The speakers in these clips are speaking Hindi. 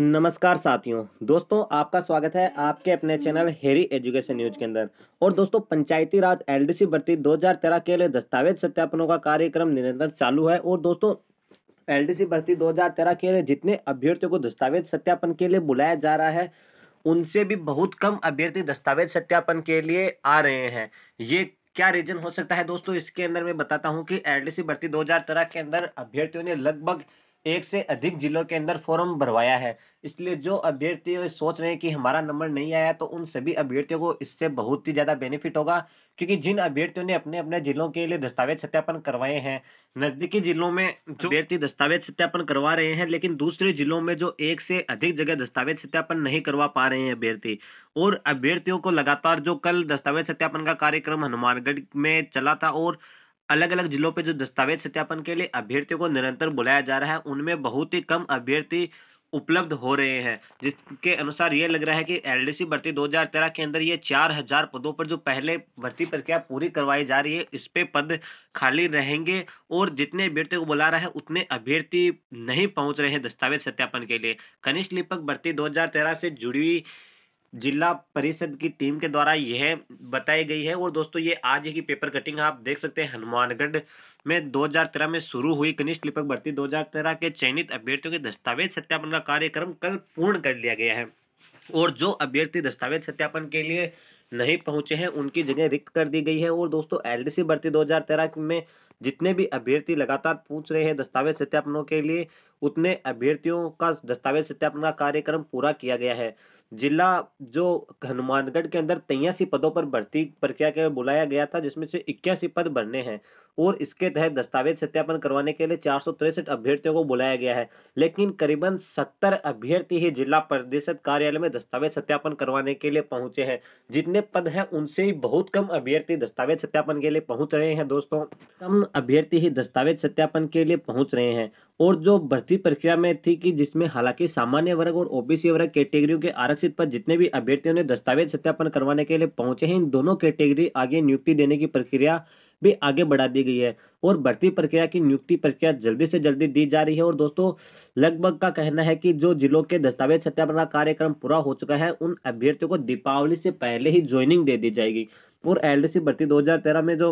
नमस्कार साथियों दोस्तों आपका स्वागत है आपके अपने चैनल हेरी एजुकेशन न्यूज के अंदर और दोस्तों पंचायती राज एलडीसी भर्ती 2013 के लिए दस्तावेज सत्यापनों का कार्यक्रम निरंतर चालू है और दोस्तों एलडीसी भर्ती 2013 के लिए जितने अभ्यर्थियों को दस्तावेज सत्यापन के लिए बुलाया जा रहा है उनसे भी बहुत कम अभ्यर्थी दस्तावेज सत्यापन के लिए आ रहे हैं ये क्या रीजन हो सकता है दोस्तों इसके अंदर मैं बताता हूँ कि एल भर्ती दो के अंदर अभ्यर्थियों ने लगभग एक से अधिक जिलों के अंदर फॉर्म भरवाया है इसलिए जो अभ्यर्थी सोच रहे हैं कि हमारा नंबर नहीं आया तो उन सभी अभ्यर्थियों को इससे बहुत ही ज़्यादा बेनिफिट होगा क्योंकि जिन अभ्यर्थियों ने अपने अपने जिलों के लिए दस्तावेज सत्यापन करवाए हैं नज़दीकी जिलों में जो अभ्यर्थी दस्तावेज सत्यापन करवा रहे हैं लेकिन दूसरे जिलों में जो एक से अधिक जगह दस्तावेज सत्यापन नहीं करवा पा रहे हैं अभ्यर्थी और अभ्यर्थियों को लगातार जो कल दस्तावेज सत्यापन का कार्यक्रम हनुमानगढ़ में चला था और अलग अलग जिलों पे जो दस्तावेज सत्यापन के लिए अभ्यर्थियों को निरंतर बुलाया जा रहा है उनमें बहुत ही कम अभ्यर्थी उपलब्ध हो रहे हैं जिसके अनुसार ये लग रहा है कि एलडीसी भर्ती 2013 के अंदर ये चार हजार पदों पर जो पहले भर्ती प्रक्रिया पूरी करवाई जा रही है इस पे पद खाली रहेंगे और जितने अभ्यर्थियों को बुला रहा है उतने अभ्यर्थी नहीं पहुंच रहे हैं दस्तावेज सत्यापन के लिए कनिष्ठ लिपक भर्ती दो से जुड़ी हुई जिला परिषद की टीम के द्वारा यह बताई गई है और दोस्तों ये आज की पेपर कटिंग आप देख सकते हैं हनुमानगढ़ में 2013 में शुरू हुई कनिष्ठ लिपक भर्ती 2013 के चयनित अभ्यर्थियों के दस्तावेज सत्यापन का कार्यक्रम कल पूर्ण कर लिया गया है और जो अभ्यर्थी दस्तावेज सत्यापन के लिए नहीं पहुंचे हैं उनकी जगह रिक्त कर दी गई है और दोस्तों एल भर्ती दो में जितने भी अभ्यर्थी लगातार पूछ रहे हैं दस्तावेज सत्यापनों के लिए उतने अभ्यर्थियों का दस्तावेज सत्यापन का कार्यक्रम पूरा किया गया है जिला जो हनुमानगढ़ के अंदर तेयासी पदों पर भर्ती प्रक्रिया के बुलाया गया था जिसमें से इक्यासी पद भरने हैं और इसके तहत दस्तावेज सत्यापन करवाने के लिए चार अभ्यर्थियों को बुलाया गया है लेकिन करीबन सत्तर अभ्यर्थी ही जिला परिषद कार्यालय में दस्तावेज सत्यापन करवाने के लिए पहुंचे हैं जितने पद हैं उनसे ही बहुत कम अभ्यर्थी दस्तावेज सत्यापन के लिए पहुंच रहे हैं दोस्तों कम अभ्यर्थी ही दस्तावेज सत्यापन के लिए पहुंच रहे हैं और जो भर्ती प्रक्रिया में थी कि जिसमें हालांकि सामान्य वर्ग और ओबीसी वर्ग कैटेगरी के आरक्षण मार्कशीट पर जितने भी अभ्यर्थियों ने दस्तावेज सत्यापन करवाने के लिए पहुंचे हैं इन दोनों कैटेगरी आगे नियुक्ति देने की प्रक्रिया भी आगे बढ़ा दी गई है और भर्ती प्रक्रिया की नियुक्ति प्रक्रिया जल्दी से जल्दी दी जा रही है और दोस्तों लगभग का कहना है कि जो जिलों के दस्तावेज सत्यापन का कार्यक्रम पूरा हो चुका है उन अभ्यर्थियों को दीपावली से पहले ही ज्वाइनिंग दे दी जाएगी और एल भर्ती दो में जो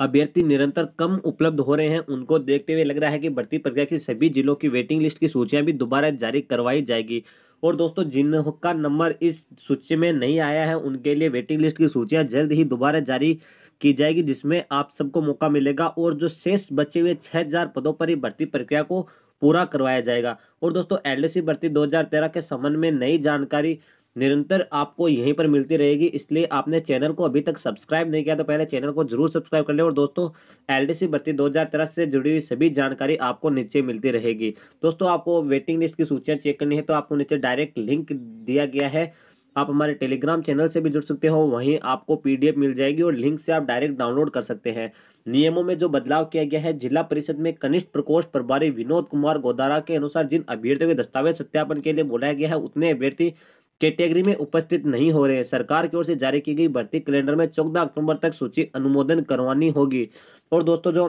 अभ्यर्थी निरंतर कम उपलब्ध हो रहे हैं उनको देखते हुए लग रहा है कि भर्ती प्रक्रिया की सभी जिलों की वेटिंग लिस्ट की सूचियां भी दोबारा जारी करवाई जाएगी और दोस्तों जिनका नंबर इस सूची में नहीं आया है उनके लिए वेटिंग लिस्ट की सूचियाँ जल्द ही दोबारा जारी की जाएगी जिसमें आप सबको मौका मिलेगा और जो शेष बचे हुए छः हज़ार पदों पर ही भर्ती प्रक्रिया को पूरा करवाया जाएगा और दोस्तों एल भर्ती 2013 के संबंध में नई जानकारी निरंतर आपको यहीं पर मिलती रहेगी इसलिए आपने चैनल को अभी तक सब्सक्राइब नहीं किया तो पहले चैनल को जरूर सब्सक्राइब कर लें और दोस्तों एलडीसी भर्ती 2013 से जुड़ी हुई सभी जानकारी आपको नीचे मिलती रहेगी दोस्तों आपको वेटिंग लिस्ट की सूचियाँ चेक करनी है तो आपको नीचे डायरेक्ट लिंक दिया गया है आप हमारे टेलीग्राम चैनल से भी जुड़ सकते हो वहीं आपको पीडीएफ मिल जाएगी और लिंक से आप डायरेक्ट डाउनलोड कर सकते हैं नियमों में जो बदलाव किया गया है जिला परिषद में कनिष्ठ प्रकोष्ठ प्रभारी विनोद कुमार गोदारा के अनुसार जिन अभ्यर्थियों के दस्तावेज सत्यापन के लिए बुलाया गया है उतने अभ्यर्थी कैटेगरी में उपस्थित नहीं हो रहे सरकार की ओर से जारी की गई भर्ती कैलेंडर में चौदह अक्टूबर तक सूची अनुमोदन करवानी होगी और दोस्तों जो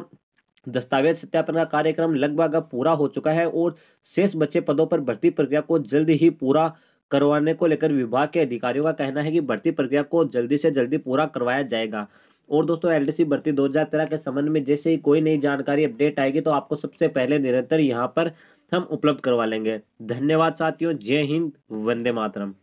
दस्तावेज सत्यापन का कार्यक्रम लगभग अब पूरा हो चुका है और शेष बच्चे पदों पर भर्ती प्रक्रिया को जल्द ही पूरा करवाने को लेकर विभाग के अधिकारियों का कहना है कि भर्ती प्रक्रिया को जल्दी से जल्दी पूरा करवाया जाएगा और दोस्तों एलडीसी भर्ती 2013 के संबंध में जैसे ही कोई नई जानकारी अपडेट आएगी तो आपको सबसे पहले निरंतर यहाँ पर हम उपलब्ध करवा लेंगे धन्यवाद साथियों जय हिंद वंदे मातरम